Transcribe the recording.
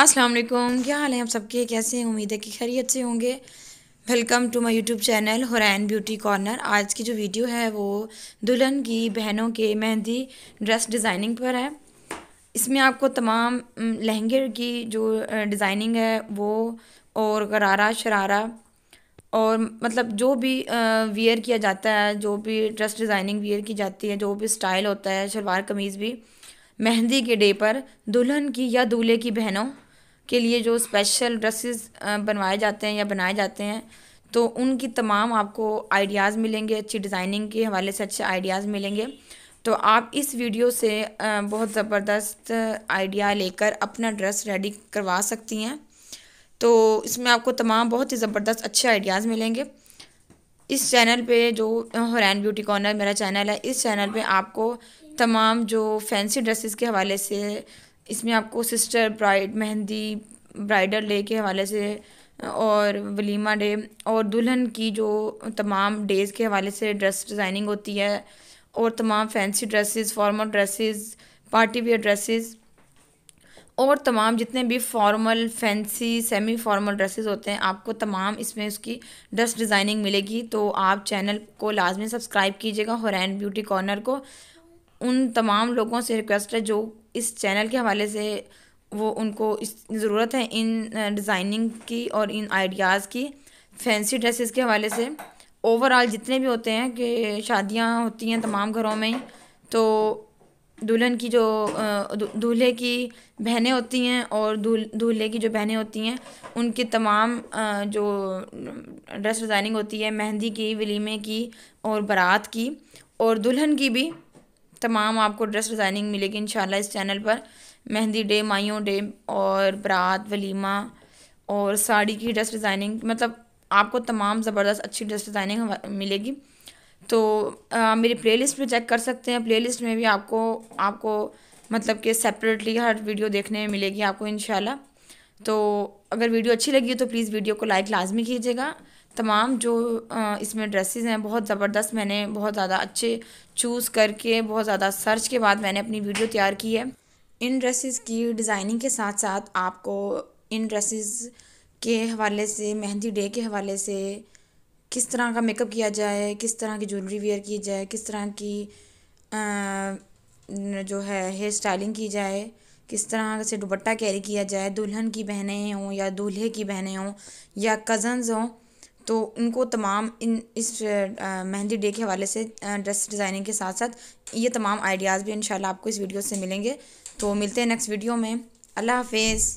अस्सलाम वालेकुम क्या हाल है आप सबके कैसे हैं उम्मीद है कि खैरियत से होंगे welcome to my YouTube channel Hurain beauty corner आज की जो वीडियो है वो दुल्हन की बहनों के मेहंदी ड्रेस डिज़ाइनिंग पर है इसमें आपको तमाम लहंगे की जो डिज़ाइनिंग है वो और गरारा शरारा और मतलब जो भी वियर किया जाता है जो भी ड्रेस डिज़ाइनिंग वियर की जाती है जो भी स्टाइल होता है शलवार कमीज़ भी मेहंदी के डे पर दुल्हन की या दूल्हे की बहनों के लिए जो स्पेशल ड्रेसेस बनवाए जाते हैं या बनाए जाते हैं तो उनकी तमाम आपको आइडियाज़ मिलेंगे अच्छी डिज़ाइनिंग के हवाले से अच्छे आइडियाज़ मिलेंगे तो आप इस वीडियो से बहुत ज़बरदस्त आइडिया लेकर अपना ड्रेस रेडी करवा सकती हैं तो इसमें आपको तमाम बहुत ही ज़बरदस्त अच्छे आइडियाज़ मिलेंगे इस चैनल पे जो हरैन ब्यूटी कॉर्नर मेरा चैनल है इस चैनल पे आपको तमाम जो फैंसी ड्रेसेस के हवाले से इसमें आपको sister bride mehndi bridal day के हवाले से और वलीमा डे और दुल्हन की जो तमाम डेज़ के हवाले से ड्रेस डिज़ाइनिंग होती है और तमाम fancy dresses formal dresses party wear dresses और तमाम जितने भी formal fancy semi formal dresses होते हैं आपको तमाम इसमें उसकी ड्रेस डिज़ाइनिंग मिलेगी तो आप चैनल को लाजमी सब्सक्राइब कीजिएगा हुरैन ब्यूटी कॉर्नर को उन तमाम लोगों से रिक्वेस्ट है जो इस चैनल के हवाले से वो उनको इस ज़रूरत है इन डिज़ाइनिंग की और इन आइडियाज़ की फैंसी ड्रेसेस के हवाले से ओवरऑल जितने भी होते हैं कि शादियाँ होती हैं तमाम घरों में तो दुल्हन की जो दूल्हे की बहनें होती हैं और दूल्हे की जो बहनें होती हैं उनकी तमाम जो ड्रेस डिज़ाइनिंग होती है मेहंदी की वलीमे की और बारात की और दुल्हन की भी तमाम आपको ड्रेस डिज़ाइनिंग मिलेगी इन इस चैनल पर मेहंदी डे माइयों डे और बरात वलीमा और साड़ी की ड्रेस डिज़ाइनिंग मतलब आपको तमाम ज़बरदस्त अच्छी ड्रेस डिज़ाइनिंग मिलेगी तो आ, मेरी प्लेलिस्ट भी चेक कर सकते हैं प्लेलिस्ट में भी आपको आपको मतलब कि सेपरेटली हर वीडियो देखने में मिलेगी आपको इन तो अगर वीडियो अच्छी लगी हो तो प्लीज़ वीडियो को लाइक लाजमी कीजिएगा तमाम जो इसमें ड्रेसेस हैं बहुत ज़बरदस्त मैंने बहुत ज़्यादा अच्छे चूज़ करके बहुत ज़्यादा सर्च के बाद मैंने अपनी वीडियो तैयार की है इन ड्रेसेस की डिज़ाइनिंग के साथ साथ आपको इन ड्रेसेस के हवाले से मेहंदी डे के हवाले से किस तरह का मेकअप किया जाए किस तरह की ज्वेलरी वेयर की जाए किस तरह की आ, जो है हेयर स्टाइलिंग की जाए किस तरह से दुबट्टा कैरी किया जाए दुल्हन की बहनें हों या दूल्हे की बहनें हों या कज़न्स हों तो उनको तमाम इन इस मेहंदी डे के हवाले से ड्रेस डिज़ाइनिंग के साथ साथ ये तमाम आइडियाज़ भी इन आपको इस वीडियो से मिलेंगे तो मिलते हैं नेक्स्ट वीडियो में अल्लाह हाफिज़